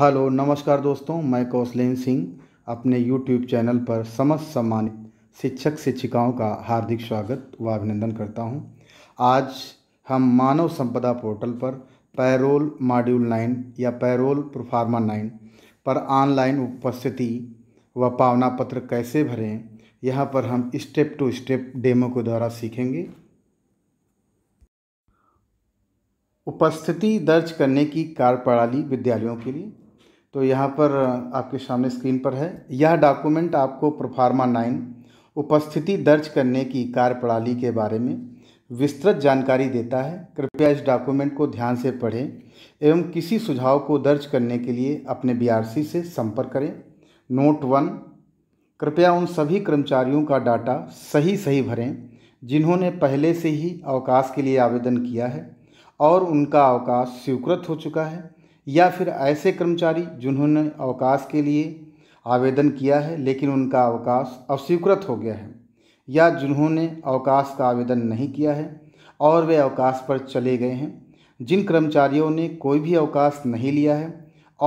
Hello नमस्कार दोस्तों मैं कौशलेन सिंह अपने यूट्यूब चैनल पर समस्त सम्मानित शिक्षक शिक्षिकाओं का हार्दिक स्वागत व अभिनंदन करता हूं। आज हम मानव संपदा पोर्टल पर पैरोल मॉड्यूल नाइन या पैरोल प्रोफार्मा नाइन पर ऑनलाइन उपस्थिति व पावना पत्र कैसे भरें यहाँ पर हम स्टेप टू स्टेप डेमो के द्वारा सीखेंगे उपस्थिति दर्ज करने की कार्यप्रणाली विद्यालयों के लिए तो यहाँ पर आपके सामने स्क्रीन पर है यह डॉक्यूमेंट आपको प्रोफार्मा नाइन उपस्थिति दर्ज करने की कार्यप्रणाली के बारे में विस्तृत जानकारी देता है कृपया इस डॉक्यूमेंट को ध्यान से पढ़ें एवं किसी सुझाव को दर्ज करने के लिए अपने बीआरसी से संपर्क करें नोट वन कृपया उन सभी कर्मचारियों का डाटा सही सही भरें जिन्होंने पहले से ही अवकाश के लिए आवेदन किया है और उनका अवकाश स्वीकृत हो चुका है या फिर ऐसे कर्मचारी जिन्होंने अवकाश के लिए आवेदन किया है लेकिन उनका अवकाश अस्वीकृत हो गया है या जिन्होंने अवकाश का आवेदन नहीं किया है और वे अवकाश पर चले गए हैं जिन कर्मचारियों ने कोई भी अवकाश नहीं लिया है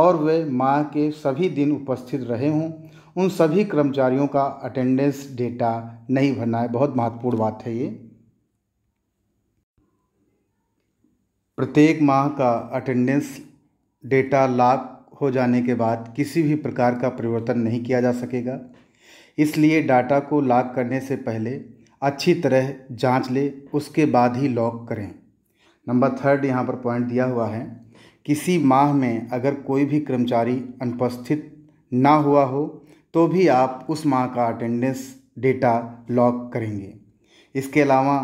और वे माह के सभी दिन उपस्थित रहे हों उन सभी कर्मचारियों का अटेंडेंस डेटा नहीं भरना है बहुत महत्वपूर्ण बात है ये प्रत्येक माह का अटेंडेंस डेटा लॉक हो जाने के बाद किसी भी प्रकार का परिवर्तन नहीं किया जा सकेगा इसलिए डाटा को लॉक करने से पहले अच्छी तरह जांच ले उसके बाद ही लॉक करें नंबर थर्ड यहाँ पर पॉइंट दिया हुआ है किसी माह में अगर कोई भी कर्मचारी अनुपस्थित ना हुआ हो तो भी आप उस माह का अटेंडेंस डेटा लॉक करेंगे इसके अलावा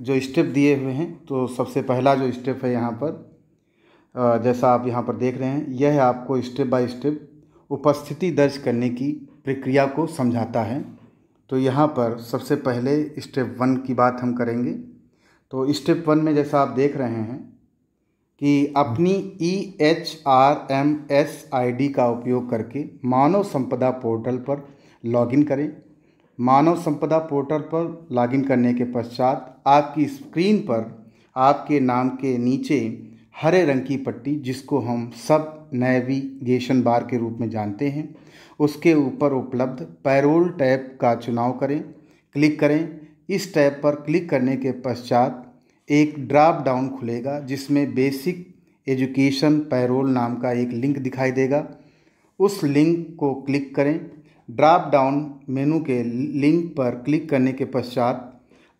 जो स्टेप दिए हुए हैं तो सबसे पहला जो स्टेप है यहाँ पर जैसा आप यहाँ पर देख रहे हैं यह आपको स्टेप बाय स्टेप उपस्थिति दर्ज करने की प्रक्रिया को समझाता है तो यहाँ पर सबसे पहले स्टेप वन की बात हम करेंगे तो स्टेप वन में जैसा आप देख रहे हैं कि अपनी E H R M S I D का उपयोग करके मानव संपदा पोर्टल पर लॉगिन करें मानव संपदा पोर्टल पर लॉगिन करने के पश्चात आपकी स्क्रीन पर आपके नाम के नीचे हरे रंग की पट्टी जिसको हम सब नेविगेशन बार के रूप में जानते हैं उसके ऊपर उपलब्ध पैरोल टैब का चुनाव करें क्लिक करें इस टैब पर क्लिक करने के पश्चात एक ड्राप डाउन खुलेगा जिसमें बेसिक एजुकेशन पैरोल नाम का एक लिंक दिखाई देगा उस लिंक को क्लिक करें ड्राप डाउन मेनू के लिंक पर क्लिक करने के पश्चात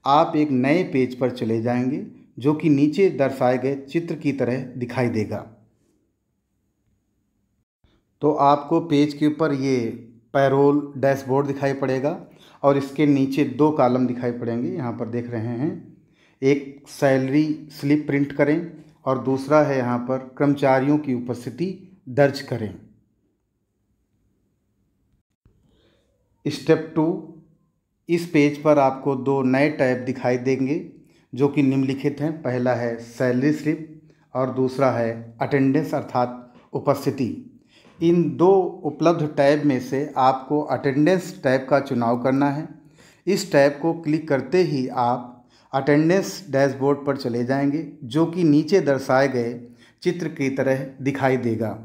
आप एक नए पेज पर चले जाएंगे जो कि नीचे दर्शाए गए चित्र की तरह दिखाई देगा तो आपको पेज के ऊपर ये पैरोल डैशबोर्ड दिखाई पड़ेगा और इसके नीचे दो कॉलम दिखाई पड़ेंगे यहाँ पर देख रहे हैं एक सैलरी स्लिप प्रिंट करें और दूसरा है यहाँ पर कर्मचारियों की उपस्थिति दर्ज करें स्टेप टू इस पेज पर आपको दो नए टैब दिखाई देंगे जो कि निम्नलिखित हैं पहला है सैलरी स्लिप और दूसरा है अटेंडेंस अर्थात उपस्थिति इन दो उपलब्ध टैब में से आपको अटेंडेंस टैब का चुनाव करना है इस टैब को क्लिक करते ही आप अटेंडेंस डैशबोर्ड पर चले जाएंगे जो कि नीचे दर्शाए गए चित्र की तरह दिखाई देगा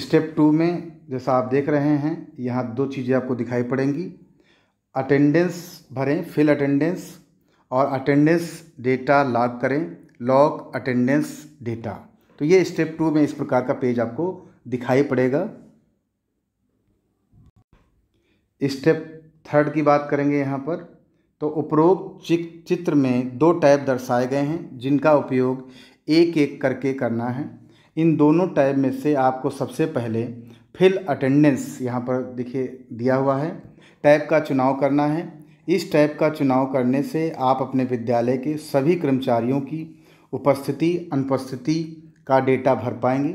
स्टेप टू में जैसा आप देख रहे हैं यहाँ दो चीज़ें आपको दिखाई पड़ेंगी अटेंडेंस भरें फिल अटेंडेंस और अटेंडेंस डेटा लॉग करें लॉग अटेंडेंस डेटा तो ये स्टेप टू में इस प्रकार का पेज आपको दिखाई पड़ेगा स्टेप थर्ड की बात करेंगे यहाँ पर तो उपरोक्त चित्र में दो टैब दर्शाए गए हैं जिनका उपयोग एक एक करके करना है इन दोनों टैब में से आपको सबसे पहले फिल अटेंडेंस यहाँ पर देखिए दिया हुआ है टाइप का चुनाव करना है इस टाइप का चुनाव करने से आप अपने विद्यालय के सभी कर्मचारियों की उपस्थिति अनुपस्थिति का डेटा भर पाएंगे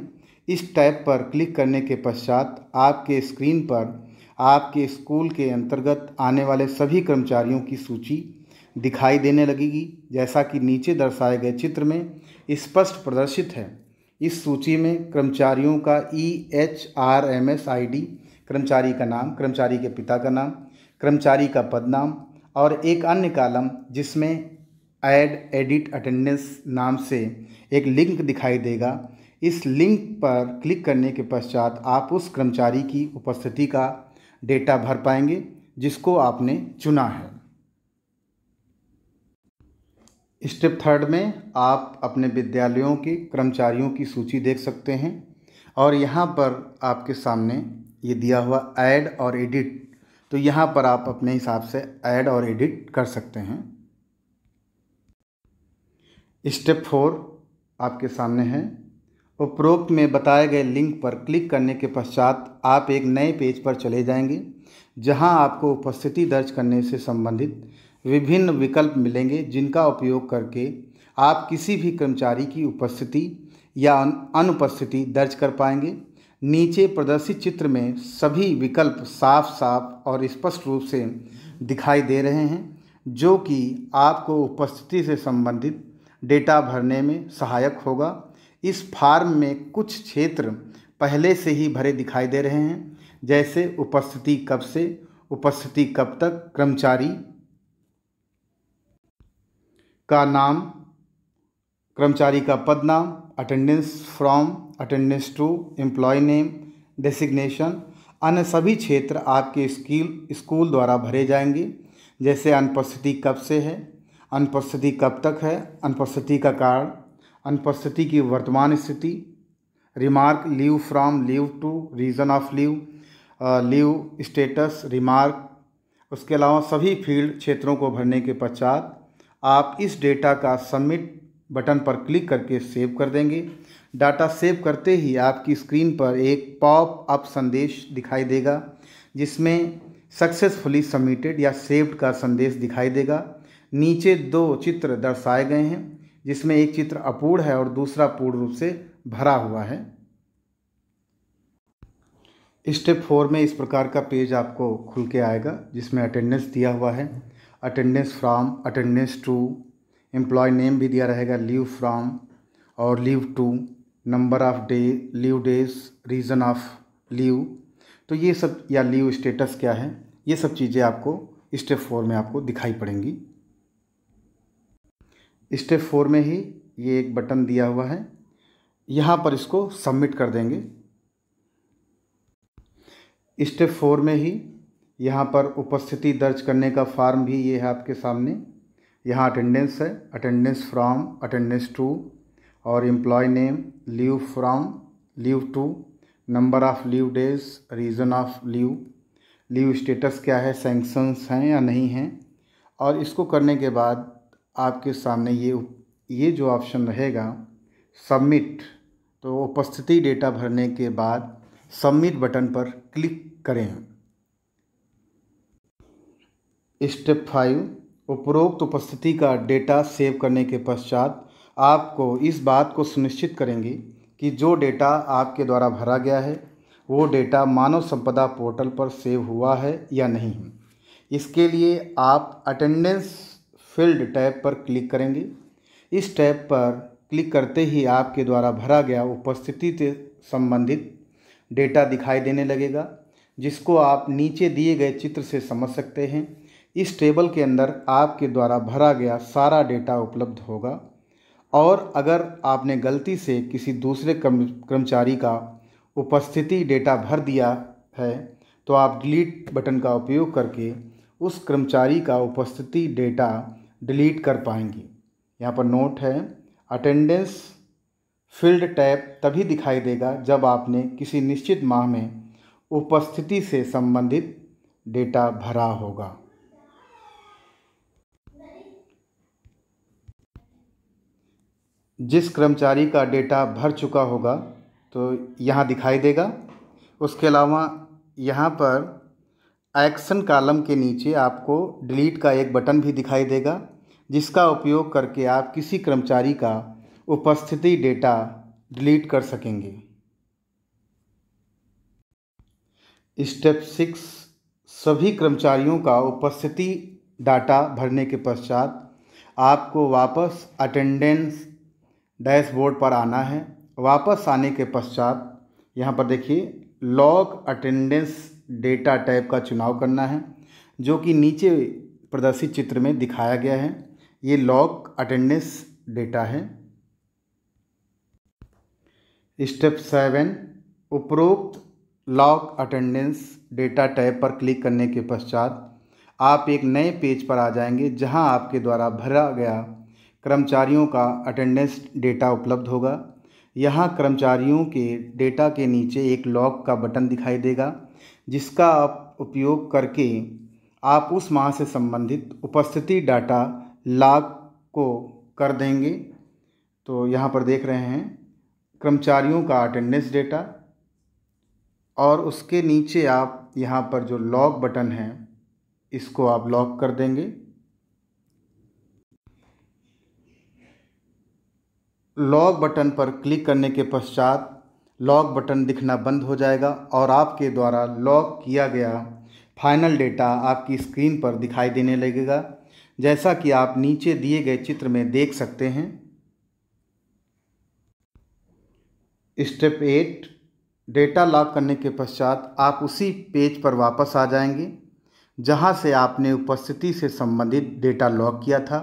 इस टाइप पर क्लिक करने के पश्चात आपके स्क्रीन पर आपके स्कूल के अंतर्गत आने वाले सभी कर्मचारियों की सूची दिखाई देने लगेगी जैसा कि नीचे दर्शाए गए चित्र में स्पष्ट प्रदर्शित है इस सूची में कर्मचारियों का E H R M S I D कर्मचारी का नाम कर्मचारी के पिता का नाम कर्मचारी का पदनाम और एक अन्य कालम जिसमें ऐड एडिट अटेंडेंस नाम से एक लिंक दिखाई देगा इस लिंक पर क्लिक करने के पश्चात आप उस कर्मचारी की उपस्थिति का डेटा भर पाएंगे जिसको आपने चुना है स्टेप थर्ड में आप अपने विद्यालयों के कर्मचारियों की सूची देख सकते हैं और यहाँ पर आपके सामने ये दिया हुआ ऐड और एडिट तो यहाँ पर आप अपने हिसाब से ऐड और एडिट कर सकते हैं स्टेप फोर आपके सामने है उपरोक्त में बताए गए लिंक पर क्लिक करने के पश्चात आप एक नए पेज पर चले जाएंगे जहां आपको उपस्थिति दर्ज करने से संबंधित विभिन्न विकल्प मिलेंगे जिनका उपयोग करके आप किसी भी कर्मचारी की उपस्थिति या अनुपस्थिति दर्ज कर पाएंगे नीचे प्रदर्शित चित्र में सभी विकल्प साफ साफ और स्पष्ट रूप से दिखाई दे रहे हैं जो कि आपको उपस्थिति से संबंधित डेटा भरने में सहायक होगा इस फार्म में कुछ क्षेत्र पहले से ही भरे दिखाई दे रहे हैं जैसे उपस्थिति कब से उपस्थिति कब तक कर्मचारी का नाम कर्मचारी का पद नाम attendance from attendance to employee name designation अन्य सभी क्षेत्र आपके स्कील स्कूल द्वारा भरे जाएंगे जैसे अनुपस्थिति कब से है अनुपस्थिति कब तक है अनुपस्थिति का कारण अनुपस्थिति की वर्तमान स्थिति remark leave from leave to reason of leave leave status remark उसके अलावा सभी फील्ड क्षेत्रों को भरने के पश्चात आप इस डेटा का सबमिट बटन पर क्लिक करके सेव कर देंगे डाटा सेव करते ही आपकी स्क्रीन पर एक पॉप अप संदेश दिखाई देगा जिसमें सक्सेसफुली सबमिटेड या सेव्ड का संदेश दिखाई देगा नीचे दो चित्र दर्शाए गए हैं जिसमें एक चित्र अपूर्ण है और दूसरा पूर्ण रूप से भरा हुआ है स्टेप फोर में इस प्रकार का पेज आपको खुल के आएगा जिसमें अटेंडेंस दिया हुआ है attendance from attendance to employee name भी दिया रहेगा लीव फ्राम और leave to number of day leave days reason of leave तो ये सब या लीव स्टेटस क्या है ये सब चीज़ें आपको स्टेप फोर में आपको दिखाई पड़ेंगी स्टेप फोर में ही ये एक बटन दिया हुआ है यहाँ पर इसको सबमिट कर देंगे स्टेप फोर में ही यहाँ पर उपस्थिति दर्ज करने का फार्म भी ये है आपके सामने यहाँ अटेंडेंस है अटेंडेंस फ्रॉम अटेंडेंस टू और employee name leave from leave to number of leave days reason of leave leave status क्या है सैंक्शंस हैं या नहीं हैं और इसको करने के बाद आपके सामने ये ये जो ऑप्शन रहेगा सबमिट तो उपस्थिति डेटा भरने के बाद सबमिट बटन पर क्लिक करें स्टेप फाइव उपरोक्त उपस्थिति का डेटा सेव करने के पश्चात आपको इस बात को सुनिश्चित करेंगे कि जो डेटा आपके द्वारा भरा गया है वो डेटा मानव संपदा पोर्टल पर सेव हुआ है या नहीं है इसके लिए आप अटेंडेंस फील्ड टैब पर क्लिक करेंगे इस टैब पर क्लिक करते ही आपके द्वारा भरा गया उपस्थिति से संबंधित डेटा दिखाई देने लगेगा जिसको आप नीचे दिए गए चित्र से समझ सकते हैं इस टेबल के अंदर आपके द्वारा भरा गया सारा डेटा उपलब्ध होगा और अगर आपने गलती से किसी दूसरे कर्मचारी का उपस्थिति डेटा भर दिया है तो आप डिलीट बटन का उपयोग करके उस कर्मचारी का उपस्थिति डेटा डिलीट कर पाएंगे यहाँ पर नोट है अटेंडेंस फील्ड टैब तभी दिखाई देगा जब आपने किसी निश्चित माह में उपस्थिति से संबंधित डेटा भरा होगा जिस कर्मचारी का डेटा भर चुका होगा तो यहाँ दिखाई देगा उसके अलावा यहाँ पर एक्शन कॉलम के नीचे आपको डिलीट का एक बटन भी दिखाई देगा जिसका उपयोग करके आप किसी कर्मचारी का उपस्थिति डेटा डिलीट कर सकेंगे स्टेप सिक्स सभी कर्मचारियों का उपस्थिति डाटा भरने के पश्चात आपको वापस अटेंडेंस डैशबोर्ड पर आना है वापस आने के पश्चात यहाँ पर देखिए लॉग अटेंडेंस डेटा टाइप का चुनाव करना है जो कि नीचे प्रदर्शित चित्र में दिखाया गया है ये लॉग अटेंडेंस डेटा है स्टेप सेवन उपरोक्त लॉग अटेंडेंस डेटा टैब पर क्लिक करने के पश्चात आप एक नए पेज पर आ जाएंगे जहां आपके द्वारा भरा गया कर्मचारियों का अटेंडेंस डेटा उपलब्ध होगा यहाँ कर्मचारियों के डेटा के नीचे एक लॉक का बटन दिखाई देगा जिसका आप उपयोग करके आप उस माह से संबंधित उपस्थिति डाटा लाग को कर देंगे तो यहाँ पर देख रहे हैं कर्मचारियों का अटेंडेंस डेटा और उसके नीचे आप यहाँ पर जो लॉक बटन है इसको आप लॉक कर देंगे लॉग बटन पर क्लिक करने के पश्चात लॉग बटन दिखना बंद हो जाएगा और आपके द्वारा लॉग किया गया फाइनल डेटा आपकी स्क्रीन पर दिखाई देने लगेगा जैसा कि आप नीचे दिए गए चित्र में देख सकते हैं स्टेप एट डेटा लॉक करने के पश्चात आप उसी पेज पर वापस आ जाएंगे जहां से आपने उपस्थिति से संबंधित डेटा लॉक किया था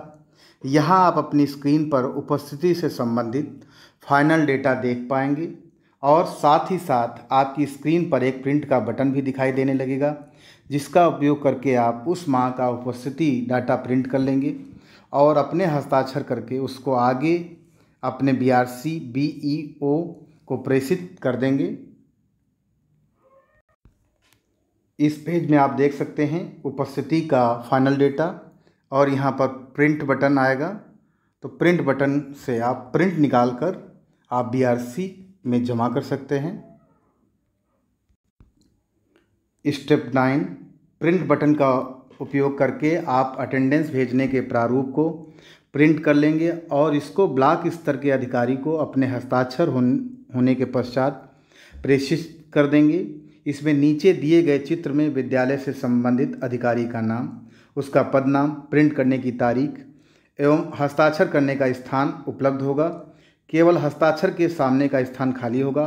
यहाँ आप अपनी स्क्रीन पर उपस्थिति से संबंधित फाइनल डेटा देख पाएंगे और साथ ही साथ आपकी स्क्रीन पर एक प्रिंट का बटन भी दिखाई देने लगेगा जिसका उपयोग करके आप उस माह का उपस्थिति डाटा प्रिंट कर लेंगे और अपने हस्ताक्षर करके उसको आगे अपने B R C B E O को प्रेषित कर देंगे इस पेज में आप देख सकते हैं उपस्थिति का फाइनल डेटा और यहाँ पर प्रिंट बटन आएगा तो प्रिंट बटन से आप प्रिंट निकाल कर आप बी में जमा कर सकते हैं स्टेप नाइन प्रिंट बटन का उपयोग करके आप अटेंडेंस भेजने के प्रारूप को प्रिंट कर लेंगे और इसको ब्लॉक स्तर के अधिकारी को अपने हस्ताक्षर होने के पश्चात प्रेषित कर देंगे इसमें नीचे दिए गए चित्र में विद्यालय से संबंधित अधिकारी का नाम उसका पदनाम प्रिंट करने की तारीख एवं हस्ताक्षर करने का स्थान उपलब्ध होगा केवल हस्ताक्षर के सामने का स्थान खाली होगा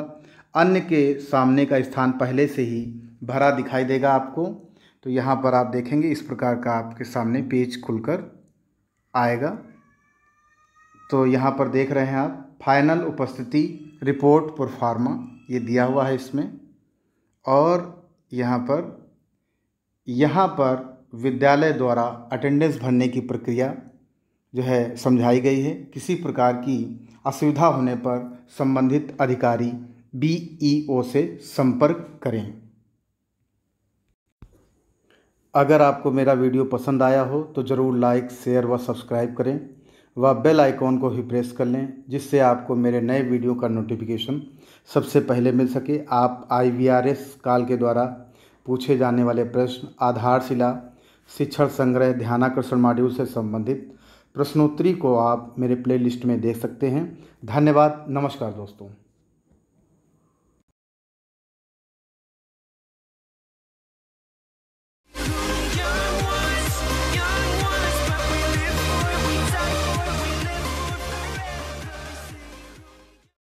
अन्य के सामने का स्थान पहले से ही भरा दिखाई देगा आपको तो यहाँ पर आप देखेंगे इस प्रकार का आपके सामने पेज खुलकर आएगा तो यहाँ पर देख रहे हैं आप फाइनल उपस्थिति रिपोर्ट परफार्मा ये दिया हुआ है इसमें और यहाँ पर यहाँ पर विद्यालय द्वारा अटेंडेंस भरने की प्रक्रिया जो है समझाई गई है किसी प्रकार की असुविधा होने पर संबंधित अधिकारी बीईओ e से संपर्क करें अगर आपको मेरा वीडियो पसंद आया हो तो ज़रूर लाइक शेयर व सब्सक्राइब करें व बेल आइकॉन को ही प्रेस कर लें जिससे आपको मेरे नए वीडियो का नोटिफिकेशन सबसे पहले मिल सके आप आईवीआरएस काल के द्वारा पूछे जाने वाले प्रश्न आधारशिला शिक्षण संग्रह ध्यानाकर्षण मॉड्यूल से संबंधित प्रश्नोत्तरी को आप मेरे प्लेलिस्ट में देख सकते हैं धन्यवाद नमस्कार दोस्तों